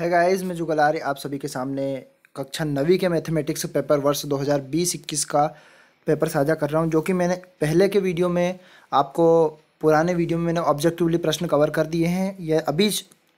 है जुगल मैं रही आप सभी के सामने कक्षा नवी के मैथमेटिक्स पेपर वर्ष 2020-21 का पेपर साझा कर रहा हूँ जो कि मैंने पहले के वीडियो में आपको पुराने वीडियो में मैंने ऑब्जेक्टिवली प्रश्न कवर कर दिए हैं यह अभी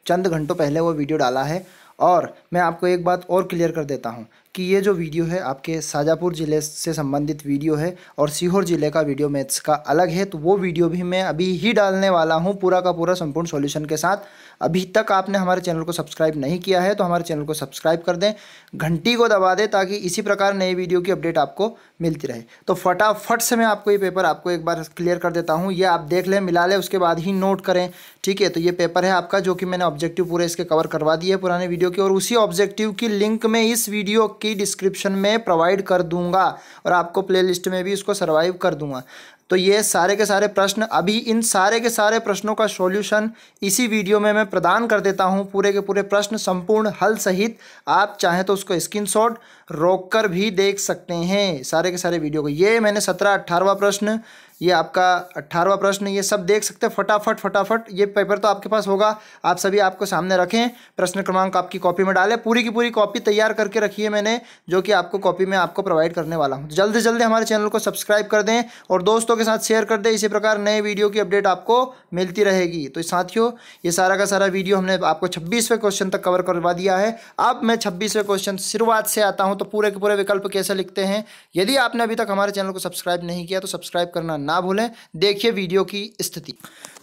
चंद घंटों पहले वो वीडियो डाला है और मैं आपको एक बात और क्लियर कर देता हूँ कि ये जो वीडियो है आपके शाजापुर ज़िले से संबंधित वीडियो है और सीहोर ज़िले का वीडियो मैथ्स का अलग है तो वो वीडियो भी मैं अभी ही डालने वाला हूँ पूरा का पूरा संपूर्ण सॉल्यूशन के साथ अभी तक आपने हमारे चैनल को सब्सक्राइब नहीं किया है तो हमारे चैनल को सब्सक्राइब कर दें घंटी को दबा दें ताकि इसी प्रकार नए वीडियो की अपडेट आपको मिलती रहे तो फटाफट से मैं आपको ये पेपर आपको एक बार क्लियर कर देता हूँ ये आप देख लें मिला लें उसके बाद ही नोट करें ठीक है तो ये पेपर है आपका जो कि मैंने ऑब्जेक्टिव पूरे इसके कवर करवा दिए पुराने वीडियो के और उसी ऑब्जेक्टिव की लिंक में इस वीडियो की डिस्क्रिप्शन में प्रोवाइड कर दूंगा और आपको प्लेलिस्ट में भी इसको सर्वाइव कर दूंगा तो ये सारे के सारे प्रश्न अभी इन सारे के सारे प्रश्नों का सॉल्यूशन इसी वीडियो में मैं प्रदान कर देता हूँ पूरे के पूरे प्रश्न संपूर्ण हल सहित आप चाहें तो उसको स्क्रीनशॉट रोककर भी देख सकते हैं सारे के सारे वीडियो को ये मैंने सत्रह अट्ठारहवा प्रश्न ये आपका अट्ठारहवा प्रश्न ये सब देख सकते हैं फटाफट फटाफट ये पेपर तो आपके पास होगा आप सभी आपको सामने रखें प्रश्न क्रमांक आपकी कॉपी में डालें पूरी की पूरी कॉपी तैयार करके रखी है मैंने जो कि आपको कॉपी में आपको प्रोवाइड करने वाला हूँ जल्द से जल्द हमारे चैनल को सब्सक्राइब कर दें और दोस्तों के साथ शेयर कर दें इसी प्रकार नए वीडियो की अपडेट आपको मिलती रहेगी तो साथियों ये सारा का सारा वीडियो हमने आपको छब्बीसवें क्वेश्चन तक कवर करवा दिया है अब मैं छब्बीसवें क्वेश्चन शुरुआत से आता हूँ तो पूरे के पूरे विकल्प कैसे लिखते हैं यदि आपने अभी तक हमारे चैनल को सब्सक्राइब नहीं किया तो सब्सक्राइब करना ना ना भूलें देखिए वीडियो की स्थिति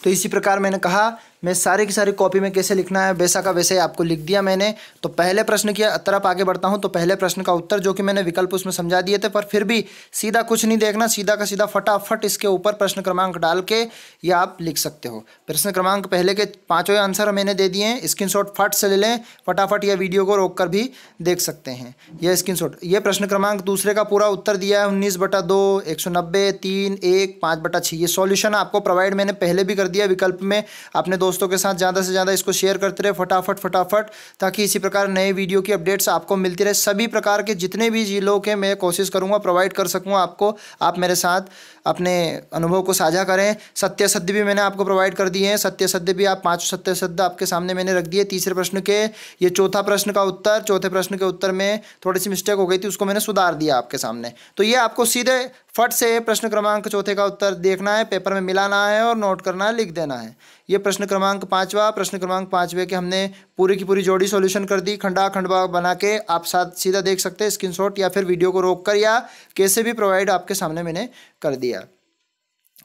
तो इसी प्रकार मैंने कहा मैं सारे की सारी कॉपी में कैसे लिखना है वैसा का वैसे आपको लिख दिया मैंने तो पहले प्रश्न की तरफ आगे बढ़ता हूँ तो पहले प्रश्न का उत्तर जो कि मैंने विकल्प उसमें समझा दिए थे पर फिर भी सीधा कुछ नहीं देखना सीधा का सीधा फटाफट इसके ऊपर प्रश्न क्रमांक डाल के या आप लिख सकते हो प्रश्न क्रमांक पहले के पाँचों आंसर मैंने दे दिए हैं स्क्रीन फट से ले लें फटाफट यह वीडियो को रोक कर भी देख सकते हैं यह स्क्रीन शॉट प्रश्न क्रमांक दूसरे का पूरा उत्तर दिया है उन्नीस बटा दो एक सौ नब्बे तीन एक पाँच बटा छः ये सॉल्यूशन आपको प्रोवाइड मैंने पहले भी कर दिया विकल्प में आपने दोस्तों दोस्तों के साथ ज़्यादा से ज़्यादा इसको शेयर करते रहे फटाफट फटाफट ताकि इसी प्रकार नए वीडियो की अपडेट्स आपको मिलती रहे सभी प्रकार के जितने भी जी लोग हैं मैं कोशिश करूँगा प्रोवाइड कर सकूँ आपको आप मेरे साथ अपने अनुभव को साझा करें सत्य सत्य भी मैंने आपको प्रोवाइड कर दिए हैं सत्य सत्य भी आप पाँच सत्य सत्य आपके सामने मैंने रख दिए तीसरे प्रश्न के ये चौथा प्रश्न का उत्तर चौथे प्रश्न के उत्तर में थोड़ी सी मिस्टेक हो गई थी उसको मैंने सुधार दिया आपके सामने तो ये आपको सीधे फट से प्रश्न क्रमांक चौथे का उत्तर देखना है पेपर में मिलाना है और नोट करना है लिख देना है ये प्रश्न क्रमांक पाँचवा प्रश्न क्रमांक पांचवे के हमने पूरी की पूरी जोड़ी सॉल्यूशन कर दी खंडा खंडवा बना के आप साथ सीधा देख सकते हैं स्क्रीनशॉट या फिर वीडियो को रोक कर या कैसे भी प्रोवाइड आपके सामने मैंने कर दिया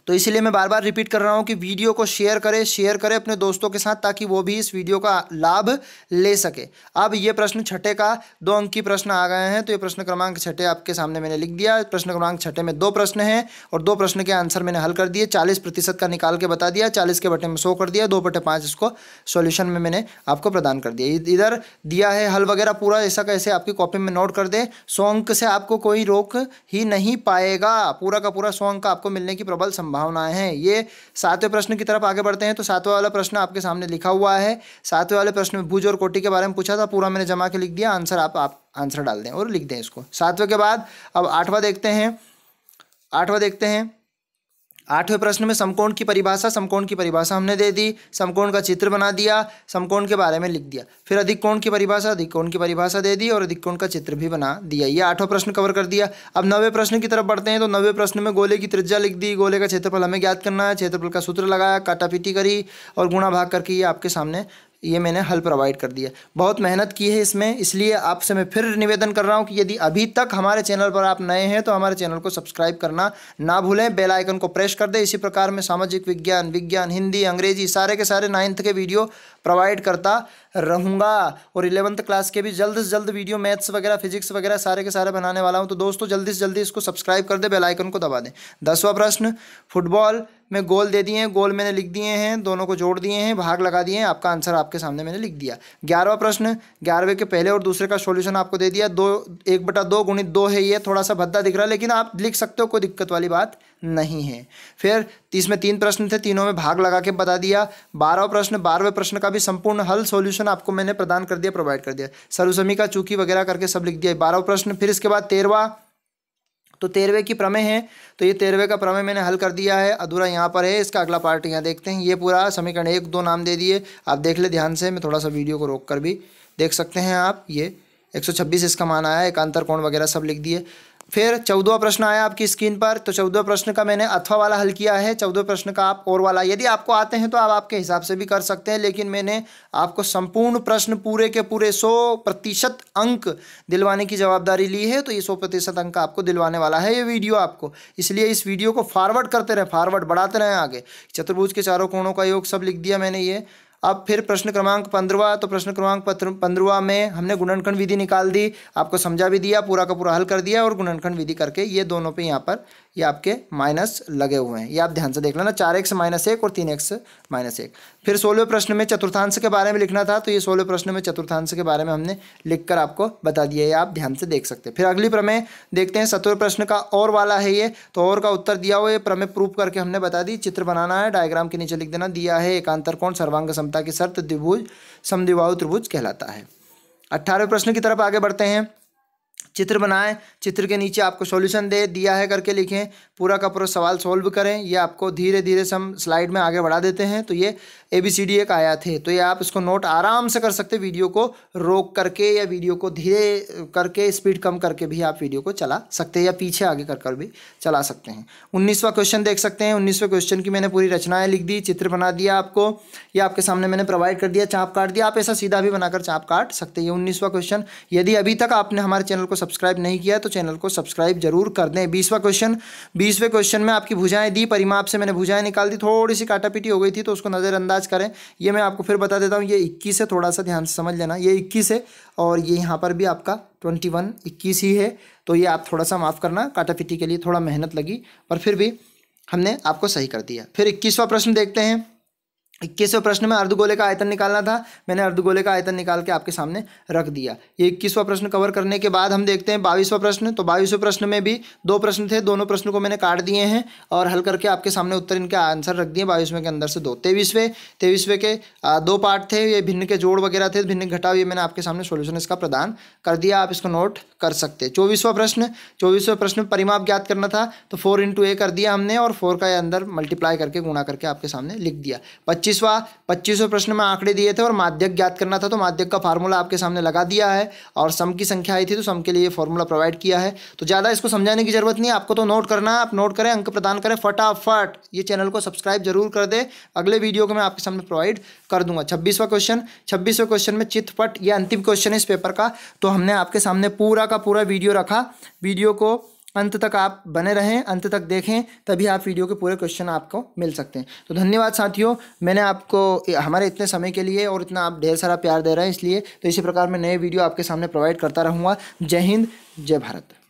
तो इसलिए मैं बार बार रिपीट कर रहा हूँ कि वीडियो को शेयर करें शेयर करें अपने दोस्तों के साथ ताकि वो भी इस वीडियो का लाभ ले सके अब ये प्रश्न छठे का दो अंक की प्रश्न आ गए हैं तो ये प्रश्न क्रमांक छठे आपके सामने मैंने लिख दिया प्रश्न क्रमांक छठे में दो प्रश्न हैं और दो प्रश्न के आंसर मैंने हल कर दिए चालीस प्रतिशत का निकाल के बता दिया चालीस के बटे में सो कर दिया दो बटे पाँच इसको सोल्यूशन में मैंने आपको प्रदान कर दिया इधर दिया है हल वगैरह पूरा ऐसा कैसे आपकी कॉपी में नोट कर दे सौ अंक से आपको कोई रोक ही नहीं पाएगा पूरा का पूरा सौ अंक आपको मिलने की प्रबल संभावना संभावनाएं हैं ये सातवें प्रश्न की तरफ आगे बढ़ते हैं तो सातवें वाला प्रश्न आपके सामने लिखा हुआ है सातवें वाले प्रश्न में भुज और कोटी के बारे में पूछा था पूरा मैंने जमा के लिख दिया आंसर आप, आप आंसर डाल दें और लिख दें इसको सातवें के बाद अब आठवां देखते हैं आठवां देखते हैं आठवें प्रश्न में समकोण की परिभाषा समकोण की परिभाषा हमने दे दी समकोण का चित्र बना दिया समकोण के बारे में लिख दिया फिर अधिक कोण की परिभाषा अधिक कोण की परिभाषा दे दी और अधिक कोण का चित्र भी बना दिया ये आठवां प्रश्न कवर कर दिया अब नवे प्रश्न की तरफ बढ़ते हैं तो नवे प्रश्न में गोले की त्रिज्या लिख दी गोले का क्षेत्रफल हमें ज्ञात करना है क्षेत्रफल का सूत्र लगाया काटापीटी करी और गुणा भाग करके ये आपके सामने ये मैंने हल प्रोवाइड कर दिया बहुत मेहनत की है इसमें इसलिए आपसे मैं फिर निवेदन कर रहा हूँ कि यदि अभी तक हमारे चैनल पर आप नए हैं तो हमारे चैनल को सब्सक्राइब करना ना भूलें बेल आइकन को प्रेस कर दें इसी प्रकार मैं सामाजिक विज्ञान विज्ञान हिंदी अंग्रेजी सारे के सारे नाइन्थ के वीडियो प्रोवाइड करता रहूँगा और इलेवंथ क्लास के भी जल्द से जल्द वीडियो मैथ्स वगैरह फिजिक्स वगैरह सारे के सारे बनाने वाला हूँ तो दोस्तों जल्दी से जल्दी इसको सब्सक्राइब कर दे बेलाइकन को दबा दें दसवा प्रश्न फुटबॉल में गोल दे दिए हैं गोल मैंने लिख दिए हैं दोनों को जोड़ दिए हैं भाग लगा दिए हैं आपका आंसर आपके सामने मैंने लिख दिया ग्यारहवा प्रश्न ग्यारहवें के पहले और दूसरे का सॉल्यूशन आपको दे दिया दो एक बटा दो गुणित दो है ये थोड़ा सा भद्दा दिख रहा है लेकिन आप लिख सकते हो कोई दिक्कत वाली बात नहीं है फिर तीस में तीन प्रश्न थे तीनों में भाग लगा के बता दिया बारहवा प्रश्न बारहवें प्रश्न का भी संपूर्ण हल सॉल्यूशन आपको मैंने प्रदान कर दिया प्रोवाइड कर दिया सर्वसमी का चूकी वगैरह करके सब लिख दिया बारहवा प्रश्न फिर इसके बाद तेरवा तो तेरहवे की प्रमेय है तो ये तेरहवे का प्रमेय मैंने हल कर दिया है अधूरा यहाँ पर है इसका अगला पार्ट यहाँ देखते हैं ये पूरा समीकरण एक दो नाम दे दिए आप देख ले ध्यान से मैं थोड़ा सा वीडियो को रोक कर भी देख सकते हैं आप ये 126 इसका मान आया एकांतर कोण वगैरह सब लिख दिए फिर चौदवा प्रश्न आया आपकी स्क्रीन पर तो चौदह प्रश्न का मैंने अथवा वाला हल किया है चौदह प्रश्न का आप और वाला यदि आपको आते हैं तो आप आपके हिसाब से भी कर सकते हैं लेकिन मैंने आपको संपूर्ण प्रश्न पूरे के पूरे सौ प्रतिशत अंक दिलवाने की जवाबदारी ली है तो ये सौ प्रतिशत अंक आपको दिलवाने वाला है ये वीडियो आपको इसलिए इस वीडियो को फॉरवर्ड करते रहें फॉरवर्ड बढ़ाते रहें आगे चतुर्भुज के चारों कोणों का योग सब लिख दिया मैंने ये अब फिर प्रश्न क्रमांक पंद्रवा तो प्रश्न क्रमांक पंद्रवा में हमने गुणनखंड विधि निकाल दी आपको समझा भी दिया पूरा का पूरा हल कर दिया और गुणनखंड विधि करके ये दोनों पे यहाँ पर ये आपके माइनस लगे हुए हैं ये आप ध्यान से देख लेना चार एक्स माइनस एक और तीन एक्स माइनस एक फिर सोलहवें प्रश्न में चतुर्थांश के बारे में लिखना था तो ये सोलह प्रश्न में चतुर्थांश के बारे में हमने लिखकर आपको बता दिया ये आप ध्यान से देख सकते हैं फिर अगली प्रमेय देखते हैं सत्रह प्रश्न का और वाला है ये तो और का उत्तर दिया हुआ ये प्रमेय प्रूफ करके हमने बता दी चित्र बनाना है डायग्राम के नीचे लिख देना दिया है एकांतर कोण सर्वांग समता की शर्त द्विभुज समद्विभाव त्रिभुज कहलाता है अट्ठारहवें प्रश्न की तरफ आगे बढ़ते हैं चित्र बनाएं चित्र के नीचे आपको सॉल्यूशन दे दिया है करके लिखें पूरा का पूरा सवाल सॉल्व करें ये आपको धीरे धीरे से हम स्लाइड में आगे बढ़ा देते हैं तो ये ए बी सी डी एक आया थे तो ये आप इसको नोट आराम से कर सकते वीडियो को रोक करके या वीडियो को धीरे करके स्पीड कम करके भी आप वीडियो को चला सकते हैं या पीछे आगे कर कर भी चला सकते हैं उन्नीसवा क्वेश्चन देख सकते हैं उन्नीसवा क्वेश्चन की मैंने पूरी रचनाएँ लिख दी चित्र बना दिया आपको या आपके सामने मैंने प्रोवाइड कर दिया चाप काट दिया आप ऐसा सीधा भी बनाकर चाप काट सकते हैं उन्नीसवा क्वेश्चन यदि अभी तक आपने हमारे चैनल को सब्सक्राइब नहीं किया तो चैनल को सब्सक्राइब जरूर कर दें बीसवा क्वेश्चन बीसवें क्वेश्चन में आपकी भुजाएं दी परिमाप से मैंने भुजाएं निकाल दी थोड़ी सी काटापिटी हो गई थी तो उसको नज़रअंदाज करें ये मैं आपको फिर बता देता हूँ ये इक्कीस है थोड़ा सा ध्यान से समझ लेना ये इक्कीस है और ये यहाँ पर भी आपका ट्वेंटी वन इक्कीस ही है तो ये आप थोड़ा सा माफ़ करना काटापिटी के लिए थोड़ा मेहनत लगी पर फिर भी हमने आपको सही कर दिया फिर इक्कीसवा प्रश्न देखते हैं इक्कीसवें प्रश्न में अर्धगोले का आयतन निकालना था मैंने अर्धगोले का आयतन निकाल के आपके सामने रख दिया ये इक्कीसवां प्रश्न कवर करने के बाद हम देखते हैं बाईसवां प्रश्न तो बाईसवें प्रश्न में भी दो प्रश्न थे दोनों प्रश्नों को मैंने काट दिए हैं और हल करके आपके सामने उत्तर इनके आंसर रख दिए बाईसवें के अंदर से दो तेईसवें तेईसवें के दो पार्ट थे ये भिन्न के जोड़ वगैरह थे भिन्न घटाव ये मैंने आपके सामने सोल्यूशन इसका प्रदान कर दिया आप इसको नोट कर सकते चौबीसवा प्रश्न चौबीसवें प्रश्न परिमाप ज्ञात करना था तो फोर इंटू ए कर दिया हमने और फोर का अंदर मल्टीप्लाई करके गुणा करके आपके सामने लिख दिया पच्चीसवा पच्चीसवें प्रश्न में आंकड़े दिए थे और माध्यक ज्ञात करना था तो माध्यक का फार्मूला आपके सामने लगा दिया है और सम की संख्या आई थी तो सम के लिए फार्मूला प्रोवाइड किया है तो ज़्यादा इसको समझाने की जरूरत नहीं आपको तो नोट करना है आप नोट करें अंक प्रदान करें फटाफट ये चैनल को सब्सक्राइब जरूर कर दे अगले वीडियो को मैं आपके सामने प्रोवाइड कर दूंगा छब्बीसवा क्वेश्चन छब्बीसवें क्वेश्चन में चित्रपट यह अंतिम क्वेश्चन है इस पेपर का तो हमने आपके सामने पूरा का पूरा वीडियो रखा वीडियो को अंत तक आप बने रहें अंत तक देखें तभी आप वीडियो के पूरे क्वेश्चन आपको मिल सकते हैं तो धन्यवाद साथियों मैंने आपको हमारे इतने समय के लिए और इतना आप ढेर सारा प्यार दे रहे हैं इसलिए तो इसी प्रकार मैं नए वीडियो आपके सामने प्रोवाइड करता रहूँगा जय हिंद जय भारत